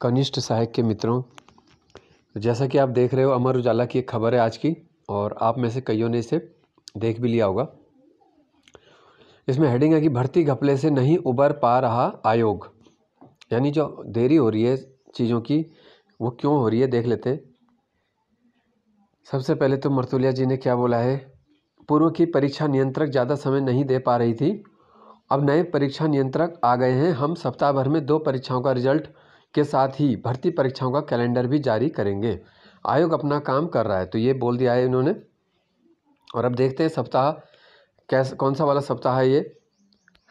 कनिष्ठ सहायक के मित्रों तो जैसा कि आप देख रहे हो अमर उजाला की एक खबर है आज की और आप में से कईयों ने इसे देख भी लिया होगा इसमें हेडिंग है कि भर्ती घपले से नहीं उबर पा रहा आयोग यानी जो देरी हो रही है चीज़ों की वो क्यों हो रही है देख लेते सबसे पहले तो मर्तुलिया जी ने क्या बोला है पूर्व की परीक्षा नियंत्रक ज़्यादा समय नहीं दे पा रही थी अब नए परीक्षा नियंत्रक आ गए हैं हम सप्ताह भर में दो परीक्षाओं का रिजल्ट के साथ ही भर्ती परीक्षाओं का कैलेंडर भी जारी करेंगे आयोग अपना काम कर रहा है तो ये बोल दिया है इन्होंने और अब देखते हैं सप्ताह कैसा कौन सा वाला सप्ताह है ये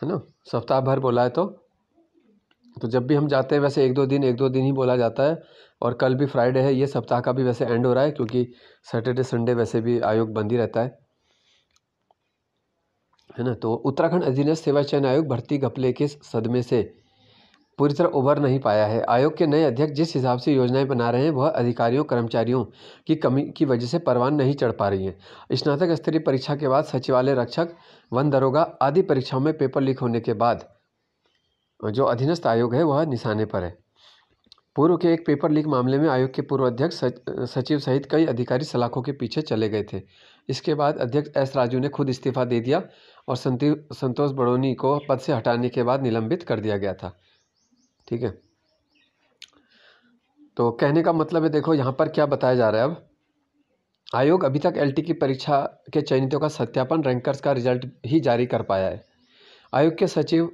है ना सप्ताह भर बोला है तो तो जब भी हम जाते हैं वैसे एक दो दिन एक दो दिन ही बोला जाता है और कल भी फ्राइडे है ये सप्ताह का भी वैसे एंड हो रहा है क्योंकि सैटरडे संडे वैसे भी आयोग बंद ही रहता है है ना तो उत्तराखंड अधीनस्थ सेवा चयन आयोग भर्ती घपले के सदमे से पूरी तरह उभर नहीं पाया है आयोग के नए अध्यक्ष जिस हिसाब से योजनाएं बना रहे हैं वह अधिकारियों कर्मचारियों की कमी की वजह से परवान नहीं चढ़ पा रही है स्नातक स्तरीय परीक्षा के बाद सचिवालय रक्षक वन दरोगा आदि परीक्षाओं में पेपर लीक होने के बाद जो अधीनस्थ आयोग है वह निशाने पर है पूर्व के एक पेपर लीक मामले में आयोग के पूर्व अध्यक्ष सचिव सहित कई अधिकारी सलाखों के पीछे चले गए थे इसके बाद अध्यक्ष एस राजू ने खुद इस्तीफा दे दिया और संतोष बड़ोनी को पद से हटाने के बाद निलंबित कर दिया गया था ठीक है तो कहने का मतलब है देखो यहाँ पर क्या बताया जा रहा है अब आयोग अभी तक एल की परीक्षा के चयनितों का सत्यापन रैंकर्स का रिजल्ट ही जारी कर पाया है आयोग के सचिव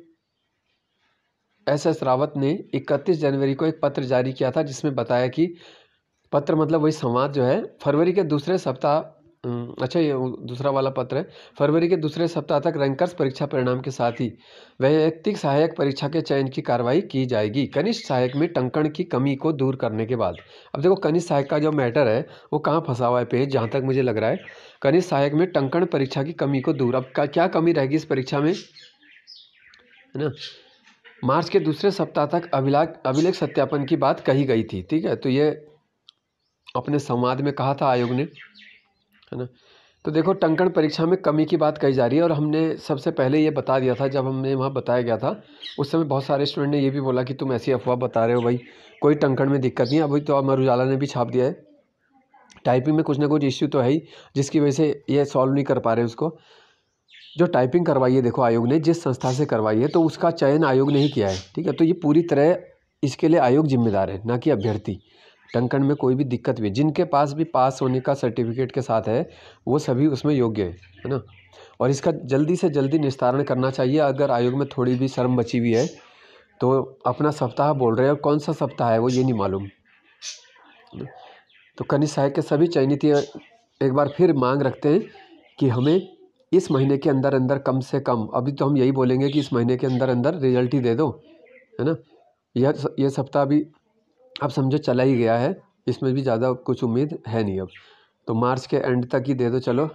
एस एस रावत ने 31 जनवरी को एक पत्र जारी किया था जिसमें बताया कि पत्र मतलब वही संवाद जो है फरवरी के दूसरे सप्ताह हम्म, अच्छा ये दूसरा वाला पत्र है फरवरी के दूसरे सप्ताह तक रैंकर्स परीक्षा परिणाम के साथ ही वैयक्तिक सहायक परीक्षा के चयन की कार्रवाई की जाएगी कनिष्ठ सहायक में टंकण की कमी को दूर करने के बाद अब देखो कनिष्ठ सहायक का जो मैटर है वो कहाँ फंसा हुआ है पेज जहाँ तक मुझे लग रहा है कनिष्ठ सहायक में टंकण परीक्षा की कमी को दूर अब का, क्या कमी रहेगी इस परीक्षा में है ना मार्च के दूसरे सप्ताह तक अभिलाख अभिलेख सत्यापन की बात कही गई थी ठीक है तो ये अपने संवाद में कहा था आयोग ने है ना तो देखो टंकण परीक्षा में कमी की बात कही जा रही है और हमने सबसे पहले ये बता दिया था जब हमने वहाँ बताया गया था उस समय बहुत सारे स्टूडेंट ने ये भी बोला कि तुम ऐसी अफवाह बता रहे हो भाई कोई टंकण में दिक्कत नहीं अभी तो अमर उजाला ने भी छाप दिया है टाइपिंग में कुछ ना कुछ इश्यू तो है ही जिसकी वजह से ये सॉल्व नहीं कर पा रहे उसको जो टाइपिंग करवाई है देखो आयोग ने जिस संस्था से करवाई है तो उसका चयन आयोग ने ही किया है ठीक है तो ये पूरी तरह इसके लिए आयोग जिम्मेदार है ना कि अभ्यर्थी टंकण में कोई भी दिक्कत हुई जिनके पास भी पास होने का सर्टिफिकेट के साथ है वो सभी उसमें योग्य है है ना और इसका जल्दी से जल्दी निस्तारण करना चाहिए अगर आयोग में थोड़ी भी शर्म बची हुई है तो अपना सप्ताह बोल रहे हैं और कौन सा सप्ताह है वो ये नहीं मालूम तो कनिष्ठ सहायक के सभी चयनित एक बार फिर मांग रखते हैं कि हमें इस महीने के अंदर अंदर कम से कम अभी तो हम यही बोलेंगे कि इस महीने के अंदर अंदर रिजल्ट ही दे दो है ना यह यह सप्ताह भी अब समझो चला ही गया है इसमें भी ज़्यादा कुछ उम्मीद है नहीं अब तो मार्च के एंड तक ही दे दो चलो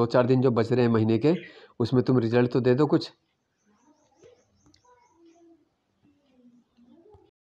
दो चार दिन जो बच रहे हैं महीने के उसमें तुम रिज़ल्ट तो दे दो कुछ